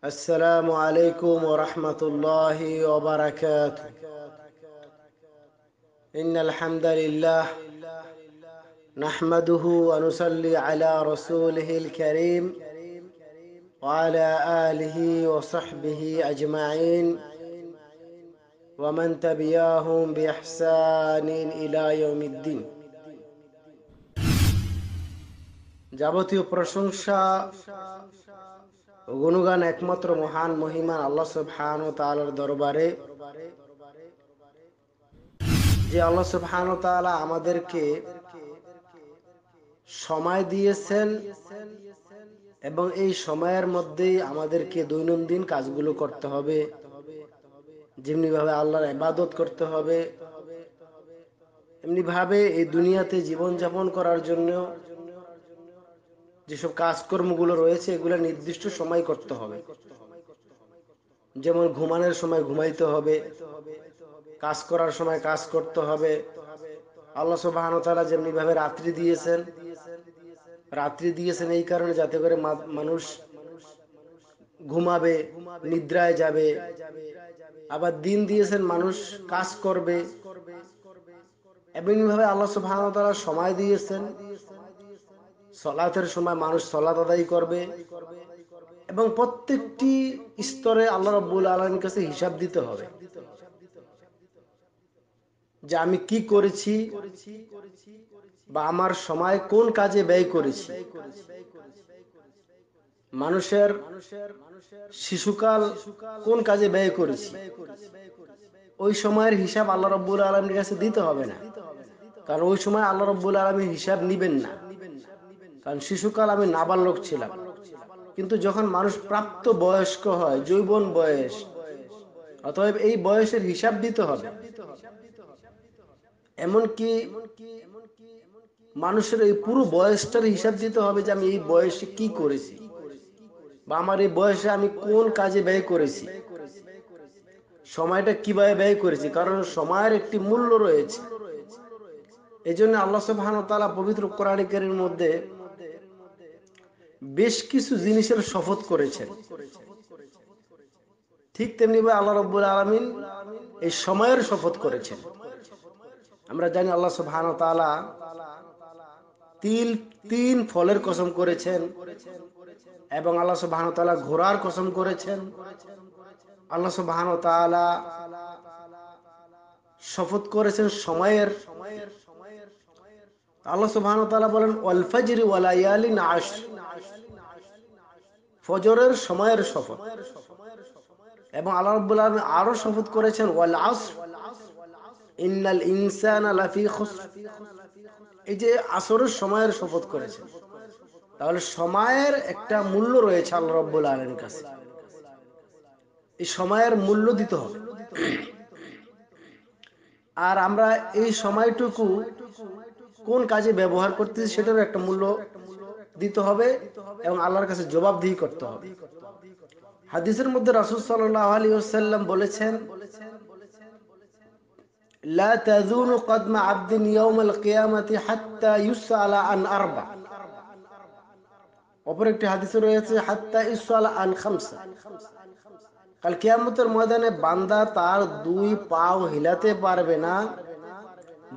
السلام عليكم ورحمة الله وبركاته إن الحمد لله نحمده ونصلي على رسوله الكريم وعلى آله وصحبه أجمعين ومن تبياهم بإحسان إلى يوم الدين যাবতীয় প্রশংসা গুণগান একমাত্র মহান মহিমান আল্লাহ সুবহান তালার দরবারে যে আল্লাহ সুবহান তালা আমাদেরকে সময় দিয়েছেন এবং এই সময়ের মধ্যেই আমাদেরকে দৈনন্দিন কাজগুলো করতে হবে যেমনিভাবে আল্লাহর ইবাদত করতে হবে ভাবে এই দুনিয়াতে জীবনযাপন করার জন্য যেসব কাজকর্মগুলো রয়েছে এগুলো নির্দিষ্ট সময় করতে হবে যেমন ঘুমানোর সময় ঘুমাইতে হবে কাজ করার সময় কাজ করতে হবে আল্লাহ সুবাহন তারা যেমনি ভাবে রাত্রি দিয়েছেন রাত্রি দিয়েছেন এই কারণে যাতে করে মানুষ ঘুমাবে নিদ্রায় যাবে আবার দিন দিয়েছেন মানুষ কাজ করবে এমনি ভাবে আল্লাহ সুবাহন তারা সময় দিয়েছেন সলাতের সময় মানুষ সলাত আদায় করবে এবং প্রত্যেকটি স্তরে আল্লাহ রব্বুল আলমীর কাছে হিসাব দিতে হবে যে আমি কি করেছি বা আমার সময় কোন কাজে ব্যয় করেছি মানুষের শিশুকাল কোন কাজে ব্যয় করেছি ওই সময়ের হিসাব আল্লাহ রব্বুল আলমের কাছে দিতে হবে না কারণ ওই সময় আল্লাহ রব্বুল আলমী হিসাব নিবেন না কারণ শিশুকাল আমি নাবালক ছিলাম কিন্তু যখন মানুষ প্রাপ্ত বয়স্ক হয় যৌবন বয়স অতএব এই বয়সের হিসাব দিতে হবে এমনকি মানুষের এই পুরো বয়সটার হিসাব দিতে হবে যে আমি এই বয়সে কি করেছি বা আমার এই বয়সে আমি কোন কাজে ব্যয় করেছি সময়টা কিভাবে ব্যয় করেছি কারণ সময়ের একটি মূল্য রয়েছে এই জন্য আল্লাহ তালা পবিত্র কোরআনিকের মধ্যে বেশ কিছু জিনিসের শপথ করেছেন ঠিক তেমনি আল্লাহ রব্বুল আলমিন এই সময়ের শপথ করেছেন আমরা জানি আল্লাহ সুহান তিল তিন ফলের কসম করেছেন এবং আল্লাহ সুহান তালা ঘোড়ার কসম করেছেন আল্লাহ সুহান শপথ করেছেন সময়ের সময়ের আল্লাহ সুবাহ বলেন ওয়ালফাজির ওয়ালাইয়ালিন আশ ফজরের সময়ের শপথ এবং আল্লাহ রাব্বুল আলামিন আরো শপথ করেছেন ওয়াল আসর ইন্নাল ইনসানা লাফি খুসর এই যে আসরের সময়ের শপথ করেছেন তাহলে সময়ের একটা মূল্য রয়েছে আল্লাহ রাব্বুল আলামিনের কাছে এই সময়ের মূল্য দিতে হবে আর আমরা এই সময়টুকু কোন কাজে ব্যবহার করতেছি সেটারও একটা মূল্য দিতে হবে এবং আল্লাহর কাছে জবাবদিহি করতে হবে হাদিসের মধ্যে রাসুল সাল্লাহ আলী সাল্লাম বলেছেন لا تذون قدم عبد يوم القيامة حتى يسأل عن أربع অপর একটি হাদিসে রয়েছে হাত্তা ইসাল আন খামসা কাল কিয়ামতের ময়দানে বান্দা তার দুই পাও হিলাতে পারবে না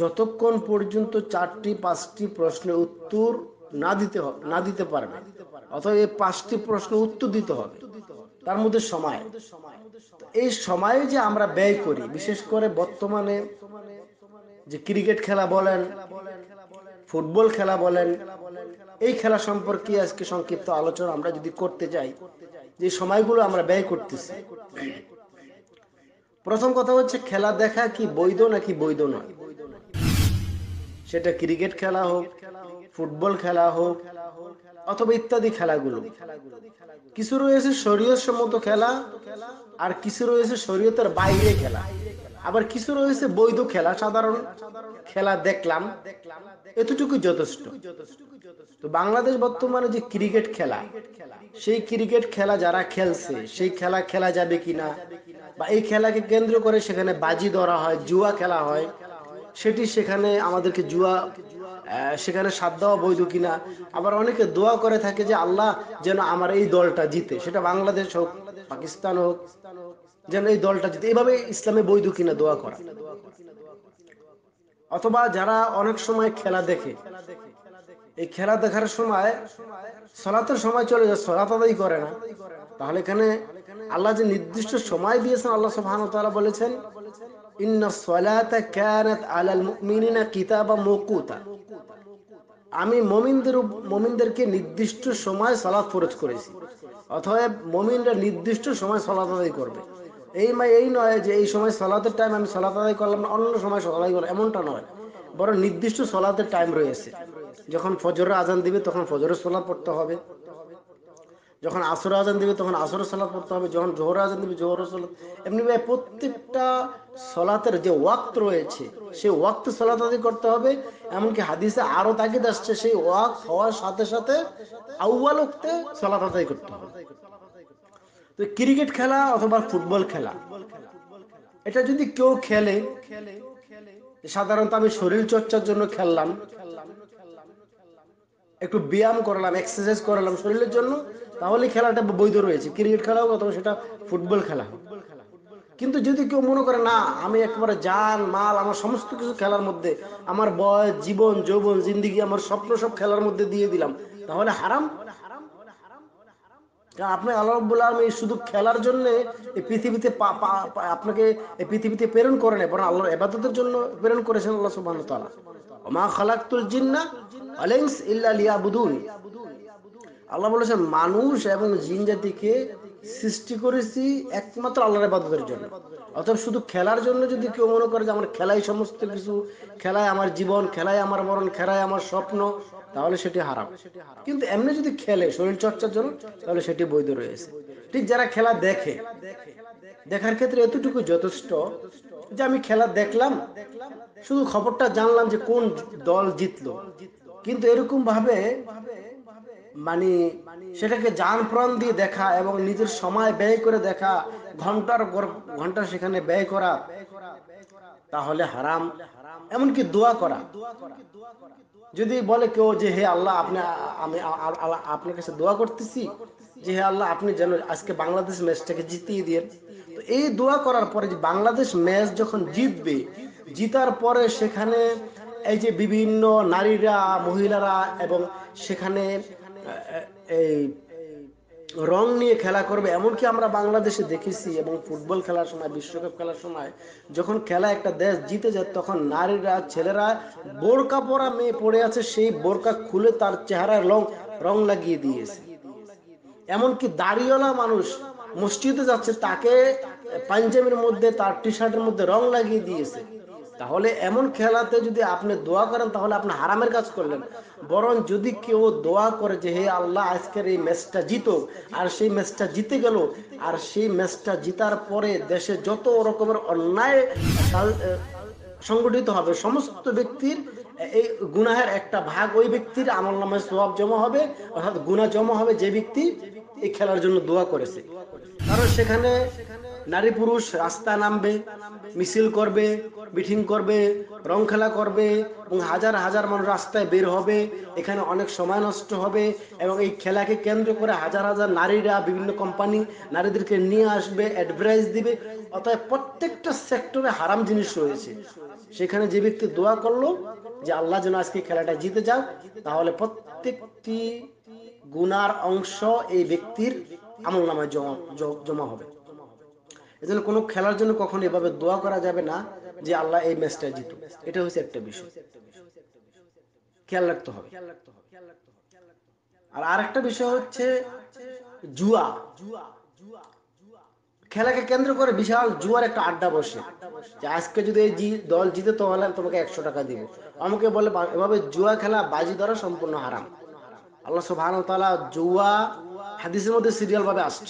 যতক্ষণ পর্যন্ত চারটি পাঁচটি প্রশ্নের উত্তর না দিতে হবে না দিতে পারবে অথবা এই পাঁচটি প্রশ্নের উত্তর দিতে হবে তার মধ্যে সময় এই সময় যে আমরা ব্যয় করি বিশেষ করে বর্তমানে যে ক্রিকেট খেলা বলেন ফুটবল খেলা বলেন এই খেলা সম্পর্কে আজকে সংক্ষিপ্ত আলোচনা আমরা যদি করতে যাই যে সময়গুলো আমরা ব্যয় করতেছি প্রথম কথা হচ্ছে খেলা দেখা কি বৈধ নাকি বৈধ নয় সেটা ক্রিকেট খেলা হোক ফুটবল খেলা হোক অথবা ইত্যাদি খেলাগুলো কিছু রয়েছে শরীয়ত সম্মত খেলা আর কিছু রয়েছে শরীয়তের বাইরে খেলা আবার কিছু রয়েছে বৈধ খেলা সাধারণ খেলা দেখলাম এতটুকু যথেষ্ট তো বাংলাদেশ বর্তমানে যে ক্রিকেট খেলা সেই ক্রিকেট খেলা যারা খেলছে সেই খেলা খেলা যাবে কিনা বা এই খেলাকে কেন্দ্র করে সেখানে বাজি ধরা হয় জুয়া খেলা হয় সেটি সেখানে আমাদেরকে জুয়া সেখানে সাত দেওয়া বৈধ কিনা আবার অনেকে দোয়া করে থাকে যে আল্লাহ যেন আমার এই দলটা জিতে সেটা বাংলাদেশ হোক পাকিস্তান হোক যেন এই দলটা জিতে এইভাবে ইসলামে বৈধ কিনা দোয়া করা অথবা যারা অনেক সময় খেলা দেখে এই খেলা দেখার সময় সলাতের সময় চলে যায় সলাত আদায় করে না তাহলে এখানে আল্লাহ যে নির্দিষ্ট সময় দিয়েছেন আল্লাহ সব তারা বলেছেন আমি মমিনদের মমিনদেরকে নির্দিষ্ট সময় সালাদ ফরজ করেছি অথবা মমিনরা নির্দিষ্ট সময় সালাদ আদায় করবে এই এই নয় যে এই সময় সালাতের টাইম আমি সালাত আদায় করলাম না অন্য সময় আদায় করলাম এমনটা নয় বরং নির্দিষ্ট সলাতে টাইম রয়েছে যখন ফজরের আজান দিবে তখন ফজরের সোলা পড়তে হবে যখন আসর আজান দিবে তখন আসর সালাদ পড়তে হবে যখন জোহর আজান দিবে জোহর সালাদ এমনিভাবে প্রত্যেকটা সলাতের যে ওয়াক্ত রয়েছে সেই ওয়াক্ত সলাত আদি করতে হবে এমনকি হাদিসে আরো তাগিদ আসছে সেই ওয়াক হওয়ার সাথে সাথে আউয়াল উঠতে সলাত আদায় করতে হবে তো ক্রিকেট খেলা অথবা ফুটবল খেলা এটা যদি কেউ খেলে সাধারণত আমি শরীর চর্চার জন্য খেললাম একটু ব্যায়াম করলাম এক্সারসাইজ করলাম শরীরের জন্য তাহলে খেলাটা বৈধ রয়েছে ক্রিকেট খেলা হোক অথবা সেটা ফুটবল খেলা হোক কিন্তু যদি কেউ মনে করে না আমি একবারে যান মাল আমার সমস্ত কিছু খেলার মধ্যে আমার বয়স জীবন যৌবন জিন্দিগি আমার স্বপ্ন সব খেলার মধ্যে দিয়ে দিলাম তাহলে হারাম আপনি আল্লাহ আমি শুধু খেলার জন্য এই পৃথিবীতে আপনাকে এই পৃথিবীতে প্রেরণ করে নেই বরং আল্লাহর এবাদতের জন্য প্রেরণ করেছেন আল্লাহ সুবাহ মা খালাক খালাকুল জিন্না আলেন্স ইল্লা লিয়া বুদুন আল্লাহ বলেছেন মানুষ এবং জিন জাতিকে সৃষ্টি করেছি একমাত্র আল্লাহর বাদতের জন্য অথবা শুধু খেলার জন্য যদি কেউ মনে করে যে আমার খেলাই সমস্ত কিছু খেলায় আমার জীবন খেলায় আমার মরণ খেলায় আমার স্বপ্ন তাহলে সেটি হারাম কিন্তু এমনি যদি খেলে শরীর চর্চার জন্য তাহলে সেটি বৈধ রয়েছে ঠিক যারা খেলা দেখে দেখার ক্ষেত্রে এতটুকু যথেষ্ট যে আমি খেলা দেখলাম শুধু খবরটা জানলাম যে কোন দল জিতলো কিন্তু এরকম ভাবে মানে সেটাকে যান প্রাণ দিয়ে দেখা এবং নিজের সময় ব্যয় করে দেখা ঘন্টার ঘন্টা সেখানে ব্যয় করা তাহলে হারাম এমনকি দোয়া করা যদি বলে কেউ যে হে আল্লাহ আপনি আমি আপনার কাছে দোয়া করতেছি যে হে আল্লাহ আপনি যেন আজকে বাংলাদেশ ম্যাচটাকে জিতিয়ে দিয়ে তো এই দোয়া করার পরে যে বাংলাদেশ ম্যাচ যখন জিতবে জিতার পরে সেখানে এই যে বিভিন্ন নারীরা মহিলারা এবং সেখানে এই রং নিয়ে খেলা করবে এমনকি আমরা বাংলাদেশে দেখেছি এবং ফুটবল খেলার সময় বিশ্বকাপ খেলার সময় যখন খেলা একটা দেশ জিতে যায় তখন নারীরা ছেলেরা বোরকা পরা মেয়ে পড়ে আছে সেই বোরকা খুলে তার চেহারা রং রং লাগিয়ে দিয়েছে এমনকি দাড়িওয়ালা মানুষ মসজিদে যাচ্ছে তাকে পাঞ্জাবির মধ্যে তার টি শার্টের মধ্যে রং লাগিয়ে দিয়েছে তাহলে এমন খেলাতে যদি আপনি দোয়া করেন তাহলে আপনি হারামের কাজ করলেন বরং যদি কেউ দোয়া করে যে হে আল্লাহ আজকের এই ম্যাচটা জিতো আর সেই ম্যাচটা জিতে গেল আর সেই ম্যাচটা জিতার পরে দেশে যত রকমের অন্যায় সংগঠিত হবে সমস্ত ব্যক্তির এই গুনাহের একটা ভাগ ওই ব্যক্তির আমল নামে সোয়াব জমা হবে অর্থাৎ গুণা জমা হবে যে ব্যক্তি এই খেলার জন্য দোয়া করেছে কারণ সেখানে নারী পুরুষ রাস্তা নামবে মিছিল করবে মিটিং করবে রং খেলা করবে এবং হাজার হাজার মানুষ রাস্তায় বের হবে এখানে অনেক সময় নষ্ট হবে এবং এই খেলাকে কেন্দ্র করে হাজার হাজার নারীরা বিভিন্ন কোম্পানি নারীদেরকে নিয়ে আসবে অ্যাডভার্টাইজ দিবে অতএব প্রত্যেকটা সেক্টরে হারাম জিনিস রয়েছে সেখানে যে ব্যক্তি দোয়া করলো যে আল্লাহ যেন আজকে খেলাটা জিতে যাও তাহলে প্রত্যেকটি গুনার অংশ এই ব্যক্তির আমল নামায় জমা জমা হবে এজন্য কোনো খেলার জন্য কখনো এভাবে দোয়া করা যাবে না যে আল্লাহ এই ম্যাচটা জিতুক এটা হচ্ছে একটা বিষয় খেয়াল রাখতে হবে আর আরেকটা বিষয় হচ্ছে জুয়া জুয়া খেলাকে কেন্দ্র করে বিশাল জুয়ার একটা আড্ডা বসে যে আজকে যদি এই দল জিতে তাহলে তোমাকে একশো টাকা দিব আমাকে বলে এভাবে জুয়া খেলা বাজি ধরা সম্পূর্ণ হারাম আল্লাহ সুবহানাহু ওয়া তাআলা জুয়া হাদিসের মধ্যে সিরিয়াল ভাবে আসছে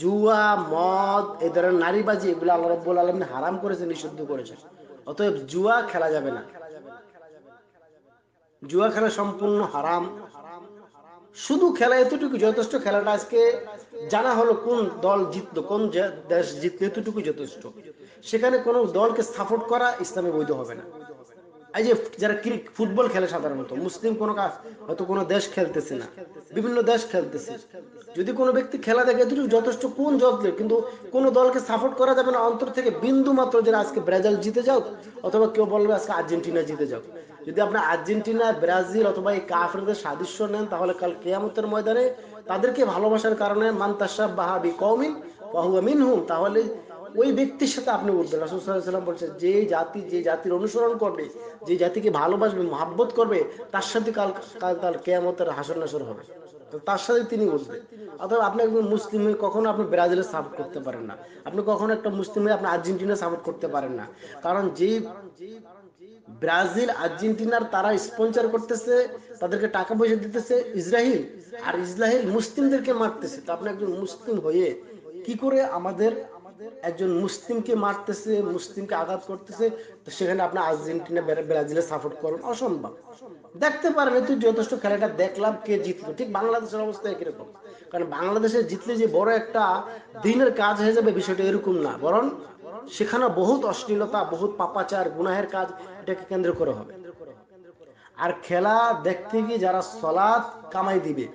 জুয়া মদ এই ধরনের নারীবাজি এগুলো আল্লাহ রব্বুল আলমিন হারাম করেছে নিষিদ্ধ করেছেন অতএব জুয়া খেলা যাবে না জুয়া খেলা সম্পূর্ণ হারাম শুধু খেলা এতটুকু যথেষ্ট খেলাটা আজকে জানা হলো কোন দল জিতলো কোন দেশ জিতলো এতটুকু যথেষ্ট সেখানে কোনো দলকে সাপোর্ট করা ইসলামে বৈধ হবে না এই যে যারা ক্রিকেট ফুটবল খেলে সাধারণত মুসলিম কোনো কাজ হয়তো কোনো দেশ খেলতেছে না বিভিন্ন দেশ খেলতেছে যদি কোনো ব্যক্তি খেলা দেখে এতটুকু যথেষ্ট কোন জজলে কিন্তু কোনো দলকে সাপোর্ট করা যাবে না অন্তর থেকে বিন্দু মাত্র যে আজকে ব্রাজিল জিতে যাও অথবা কেউ বলবে আজকে আর্জেন্টিনা জিতে যাও যদি আপনি আর্জেন্টিনা ব্রাজিল অথবা এই কাফরদের সাদৃশ্য নেন তাহলে কাল কেয়ামতের ময়দানে তাদেরকে ভালোবাসার কারণে মান্তাসাব বাহাবি কৌমিন বাহু মিনহুম তাহলে ওই ব্যক্তির সাথে আপনি উঠবেন রাসুলসাল্লাম বলছে যে জাতি যে জাতির অনুসরণ করবে যে জাতিকে ভালোবাসবে মহাব্বত করবে তার সাথে কাল কাল কাল কেয়ামতের হাসর নাসর হবে তার সাথে তিনি উঠবেন অথবা আপনি একজন মুসলিম হয়ে কখনো আপনি ব্রাজিলে সাপোর্ট করতে পারেন না আপনি কখনো একটা মুসলিম হয়ে আপনি আর্জেন্টিনা সাপোর্ট করতে পারেন না কারণ যে ব্রাজিল আর্জেন্টিনার তারা স্পন্সর করতেছে তাদেরকে টাকা পয়সা দিতেছে ইসরাহিল আর ইসরাহিল মুসলিমদেরকে মারতেছে তো আপনি একজন মুসলিম হয়ে কি করে আমাদের আমাদের একজন মুসলিমকে মারতেছে মুসলিমকে আঘাত করতেছে তো সেখানে আপনি আর্জেন্টিনা ব্রাজিলে সাপোর্ট করুন অসম্ভব দেখতে পারেন তুই যথেষ্ট খেলাটা দেখলাম কে জিতলো ঠিক বাংলাদেশের অবস্থা একইরকম কারণ বাংলাদেশে জিতলে যে বড় একটা দিনের কাজ হয়ে যাবে বিষয়টা এরকম না বরং সেখানে বহুত অশ্লীলতা বহুত পাপাচার গুনাহের কাজ এটাকে কেন্দ্র করে হবে আর খেলা দেখতে গিয়ে যারা সলাৎ কামাই দিবে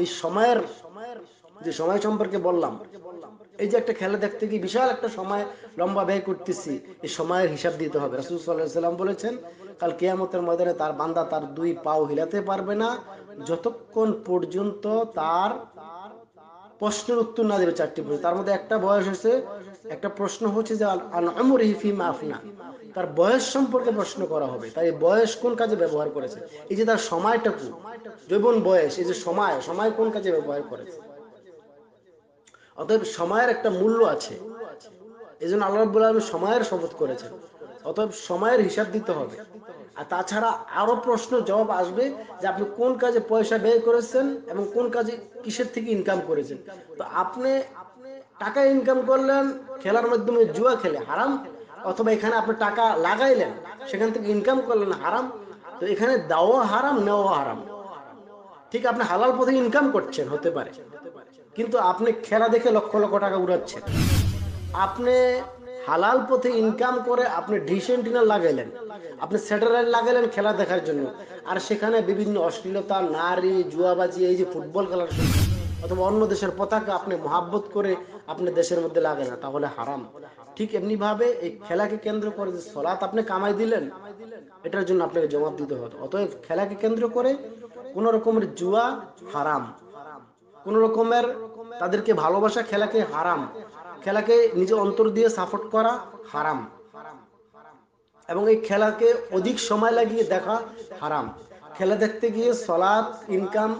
এই সময়ের যে সময় সম্পর্কে বললাম এই যে একটা খেলা দেখতে গিয়ে বিশাল একটা সময় লম্বা ব্যয় করতেছি এই সময়ের হিসাব দিতে হবে রাসুল সাল্লাহ সাল্লাম বলেছেন কাল কেয়ামতের ময়দানে তার বান্দা তার দুই পাও হিলাতে পারবে না যতক্ষণ পর্যন্ত তার প্রশ্নের উত্তর না দেবে চারটি প্রশ্ন তার মধ্যে একটা বয়স হয়েছে একটা প্রশ্ন হচ্ছে যে আমর হিফি মাফনা তার বয়স সম্পর্কে প্রশ্ন করা হবে তাই বয়স কোন কাজে ব্যবহার করেছে এই যে তার সময়টা সময়টাকু যৌবন বয়স এই যে সময় সময় কোন কাজে ব্যবহার করেছে অতএব সময়ের একটা মূল্য আছে এই জন্য আল্লাহ রাবুল আলম সময়ের শপথ করেছেন অতএব সময়ের হিসাব দিতে হবে আর তাছাড়া আরো প্রশ্ন জবাব আসবে যে আপনি কোন কাজে পয়সা ব্যয় করেছেন এবং কোন কাজে কিসের থেকে ইনকাম করেছেন তো আপনি টাকা ইনকাম করলেন খেলার মাধ্যমে জুয়া খেলে হারাম অথবা এখানে আপনি টাকা লাগাইলেন সেখান থেকে ইনকাম করলেন হারাম তো এখানে দাওয়া হারাম নেওয়া হারাম ঠিক আপনি হালাল পথে ইনকাম করছেন হতে পারে কিন্তু আপনি খেলা দেখে লক্ষ লক্ষ টাকা উড়াচ্ছেন আপনি হালাল পথে ইনকাম করে আপনি ডিসেন্টিনার লাগাইলেন আপনি স্যাটেলাইট লাগাইলেন খেলা দেখার জন্য আর সেখানে বিভিন্ন অশ্লীলতা নারী জুয়াবাজি এই যে ফুটবল খেলার অথবা অন্য দেশের পতাকা আপনি মহাব্বত করে আপনি দেশের মধ্যে লাগেন না তাহলে হারাম ঠিক এমনি ভাবে এই খেলাকে কেন্দ্র করে যে সলাৎ আপনি কামাই দিলেন এটার জন্য আপনাকে জবাব দিতে হতো অতএব খেলাকে কেন্দ্র করে কোন রকমের জুয়া হারাম কোন রকমের তাদেরকে ভালোবাসা খেলাকে হারাম খেলাকে নিজে অন্তর দিয়ে সাপোর্ট করা হারাম এবং এই খেলাকে অধিক সময় লাগিয়ে দেখা হারাম খেলা দেখতে গিয়ে সলাদ ইনকাম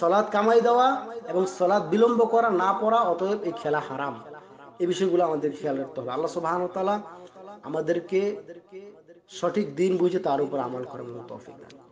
সলাদ কামাই দেওয়া এবং সলাদ বিলম্ব করা না পড়া অতএব এই খেলা হারাম এই বিষয়গুলো আমাদের খেয়াল রাখতে হবে আল্লাহ সুবাহ আমাদেরকে সঠিক দিন বুঝে তার উপর আমল করার মতো তফিক